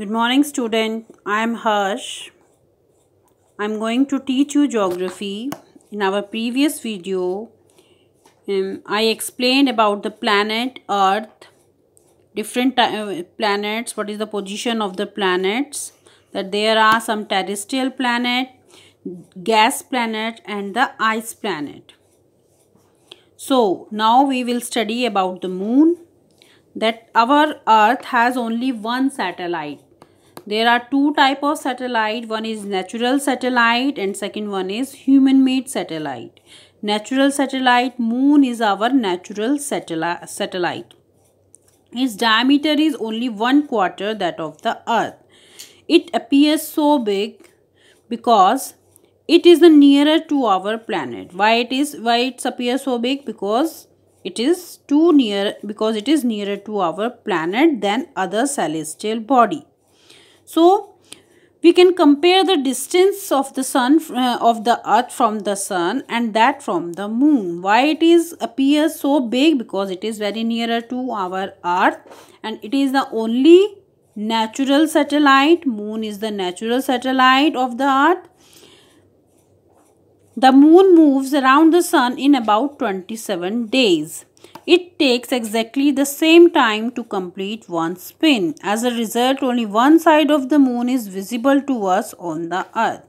Good morning student. I am Harsh. I am going to teach you geography. In our previous video, um, I explained about the planet Earth, different uh, planets, what is the position of the planets, that there are some terrestrial planet, gas planet and the ice planet. So, now we will study about the moon that our earth has only one satellite there are two type of satellite one is natural satellite and second one is human made satellite natural satellite moon is our natural satellite satellite its diameter is only one quarter that of the earth it appears so big because it is the nearer to our planet why it is why it appears so big because it is too near because it is nearer to our planet than other celestial body so, we can compare the distance of the sun uh, of the earth from the sun and that from the moon why it is appears so big because it is very nearer to our earth and it is the only natural satellite moon is the natural satellite of the earth the moon moves around the sun in about 27 days it takes exactly the same time to complete one spin as a result only one side of the moon is visible to us on the earth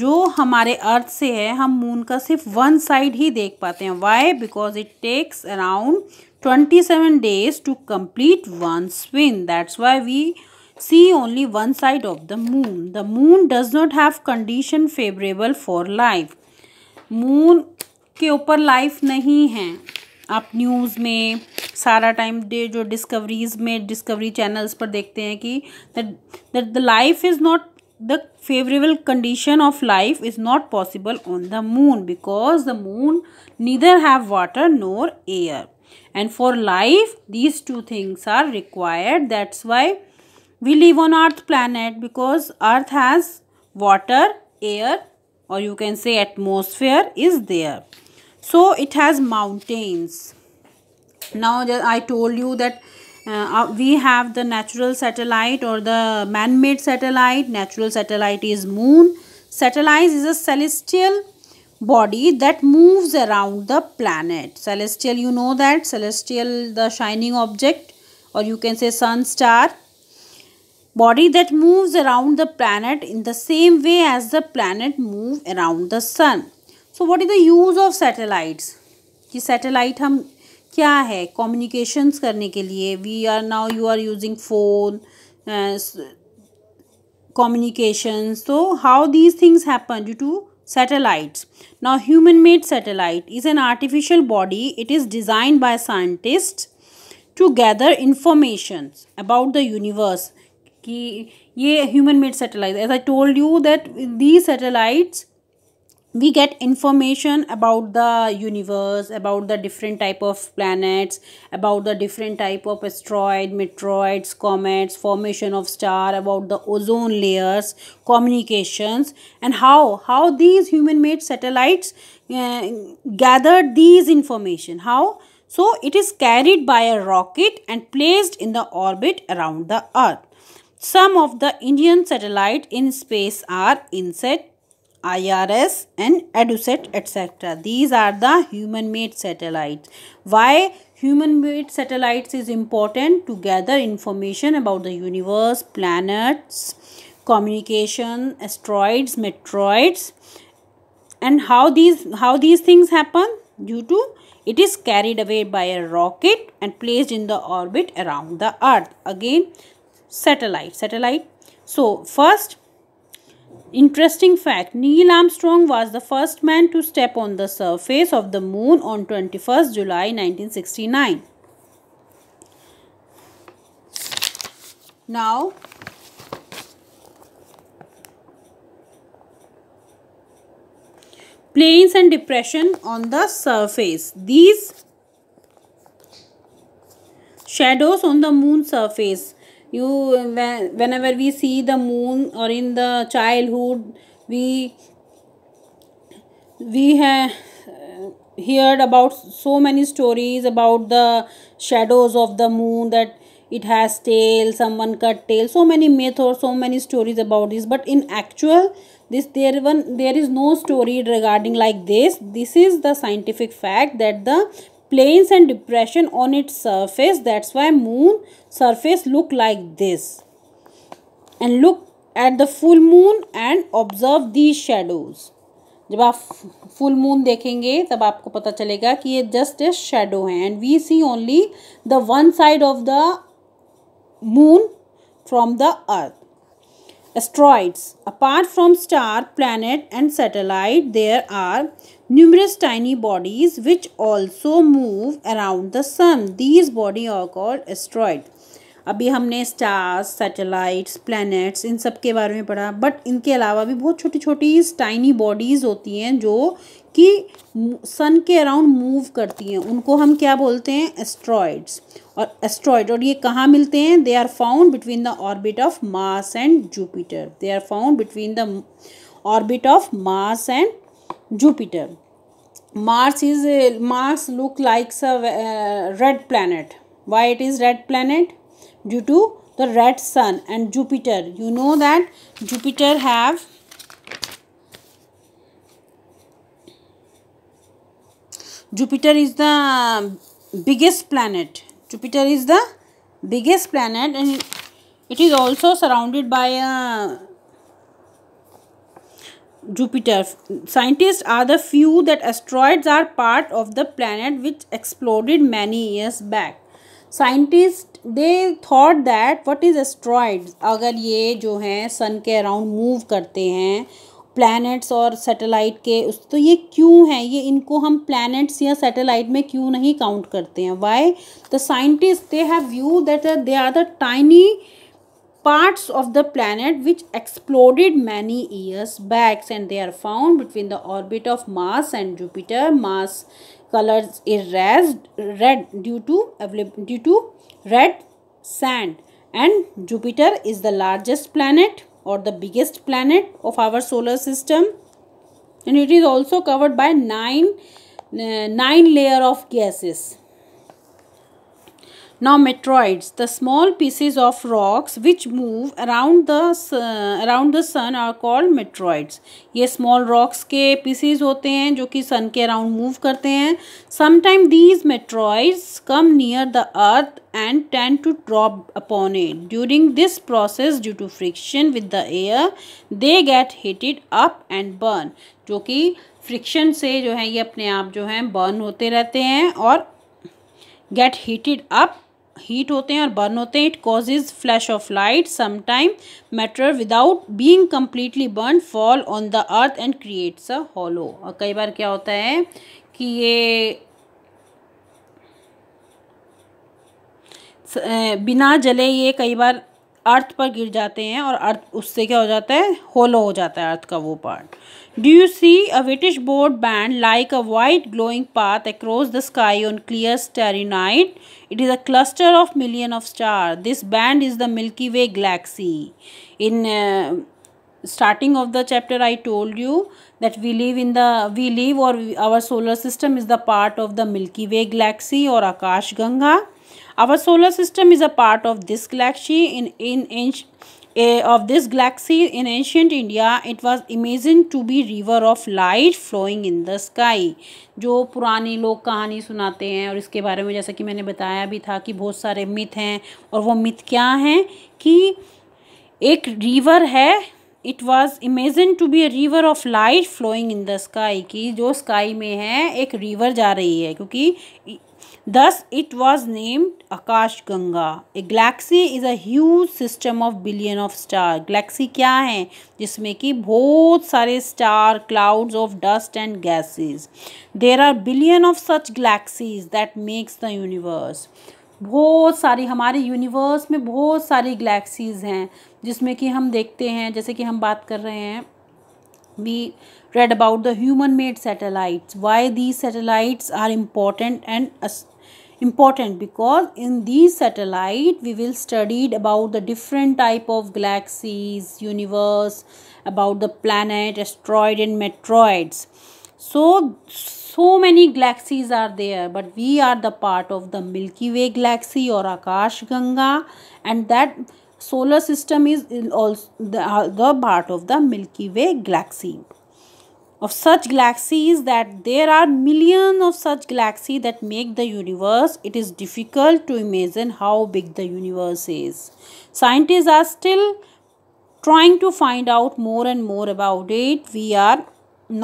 जो हमारे अर्थ से है हम moon का सिर्फ one side ही देख पाते हैं why because it takes around twenty seven days to complete one spin that's why we see only one side of the moon the moon does not have condition favourable for life moon के ऊपर life नहीं है आप news में सारा time day जो discoveries में Discovery channels पर देखते हैं कि that the life is not the favourable condition of life is not possible on the moon because the moon neither have water nor air and for life these two things are required that's why we live on earth planet because earth has water air और you can say atmosphere is there so it has mountains now i told you that uh, uh, we have the natural satellite or the man-made satellite natural satellite is moon satellite is a celestial body that moves around the planet celestial you know that celestial the shining object or you can say sun star body that moves around the planet in the same way as the planet move around the sun so what is the use of satellites कि satellite हम क्या है communications करने के लिए we are now you are using phone communications so how these things happen due to satellites now human made satellite is an artificial body it is design by scientist to gather information about the universe कि ये human made satellite as I told you that the satellites we get information about the universe about the different type of planets about the different type of asteroid meteoroids comets formation of star about the ozone layers communications and how how these human made satellites uh, gathered these information how so it is carried by a rocket and placed in the orbit around the earth some of the indian satellite in space are set. IRS and EduSat etc. These are the human-made satellites. Why human-made satellites is important to gather information about the universe, planets, communication, asteroids, meteoroids and how these, how these things happen due to it is carried away by a rocket and placed in the orbit around the earth. Again, satellite. Satellite. So, first Interesting fact Neil Armstrong was the first man to step on the surface of the moon on 21st July 1969. Now, plains and depression on the surface. These shadows on the moon surface you whenever we see the moon or in the childhood we we have heard about so many stories about the shadows of the moon that it has tail someone cut tail so many myths or so many stories about this but in actual this there one there is no story regarding like this this is the scientific fact that the plains and depression on its surface that's why moon surface look like this and look at the full moon and observe these shadows जब आप full moon देखेंगे तब आपको पता चलेगा कि ये just a shadow हैं and we see only the one side of the moon from the earth asteroids apart from star planet and satellite there are numerous tiny bodies which also move around the sun. These body are called asteroid. अभी हमने stars satellites planets इन सब के बारे में पढ़ा but इनके अलावा भी बहुत छोटी छोटी टाइनी बॉडीज़ होती हैं जो कि सन के अराउंड मूव करती हैं उनको हम क्या बोलते हैं एस्ट्रॉइड्स और एस्ट्रॉयड और ये कहाँ मिलते हैं they are found between the orbit of Mars and Jupiter they are found between the orbit of Mars and jupiter mars is a, mars look like a uh, red planet why it is red planet due to the red sun and jupiter you know that jupiter have jupiter is the biggest planet jupiter is the biggest planet and it is also surrounded by a uh, Jupiter. Scientists are the few that asteroids are part of the planet which exploded many years back. Scientist they thought that what is asteroid अगर ये जो हैं सन के around move करते हैं planets और satellite के उस तो ये क्यों हैं ये इनको हम प्लैनेट्स या सैटेलाइट में क्यों नहीं काउंट करते हैं why the scientist they have view that they are the tiny parts of the planet which exploded many years back and they are found between the orbit of Mars and Jupiter. Mars colors is red due to, due to red sand and Jupiter is the largest planet or the biggest planet of our solar system and it is also covered by nine, uh, nine layer of gases Now meteoroids, the small pieces of rocks which move around the uh, around the sun are called meteoroids. ये small rocks के pieces होते हैं जो कि sun के around move करते हैं Sometimes these meteoroids come near the earth and tend to drop upon it. During this process due to friction with the air, they get heated up and burn. जो कि friction से जो है ये अपने आप जो है burn होते रहते हैं और get heated up हीट होते हैं और बर्न होते हैं it causes flash of light sometime matter without being completely burn fall on the earth and creates a hollow और कई बार क्या होता है कि ये बिना जले ये कई बार अर्थ पर गिर जाते हैं और अर्थ उससे क्या हो जाता है होलो हो जाता है अर्थ का वो part do you see a whitish broad band like a white glowing path across the sky on clear starry night it is a cluster of million of star this band is the Milky Way galaxy in starting of the chapter I told you that we live in the we live और our solar system is the part of the Milky Way galaxy और Akash Ganga Our solar system is a part of this galaxy in, in, inch A of this galaxy in ancient India it was imagined to be river of light flowing in the sky जो पुराने लोग कहानी सुनाते हैं और इसके बारे में जैसा कि मैंने बताया भी था कि बहुत सारे मिथ हैं और वो मिथ क्या हैं कि एक रिवर है it was imagine to be a river of light flowing in the sky कि जो स्काई में है एक रिवर जा रही है क्योंकि Thus, it was named Akash Ganga a galaxy is a huge system of billion of star galaxy क्या है जिसमें कि बहुत सारे star clouds of dust and gases there are billion of such galaxies that makes the universe बहुत सारी हमारे universe में बहुत सारी गलेक्सीज़ हैं जिसमें कि हम देखते हैं जैसे कि हम बात कर रहे हैं we read about the human made satellites why these satellites are important and important because in these satellite we will studied about the different type of galaxies universe about the planet asteroid and metroids so so many galaxies are there but we are the part of the milky way galaxy or akash ganga and that solar system is also the, the part of the milky way galaxy of such galaxies that there are millions of such galaxies that make the universe it is difficult to imagine how big the universe is scientists are still trying to find out more and more about it we are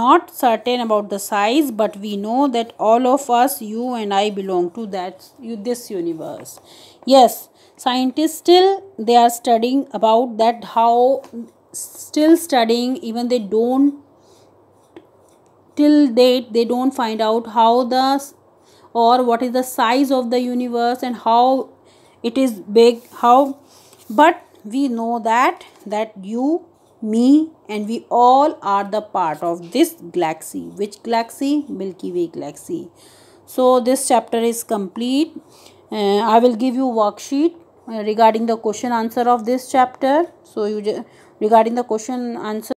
not certain about the size but we know that all of us you and i belong to that this universe yes scientists still they are studying about that how still studying even they don't till date they don't find out how the or what is the size of the universe and how it is big how but we know that that you me and we all are the part of this galaxy which galaxy milky way galaxy so this chapter is complete uh, i will give you worksheet uh, regarding the question answer of this chapter so you regarding the question answer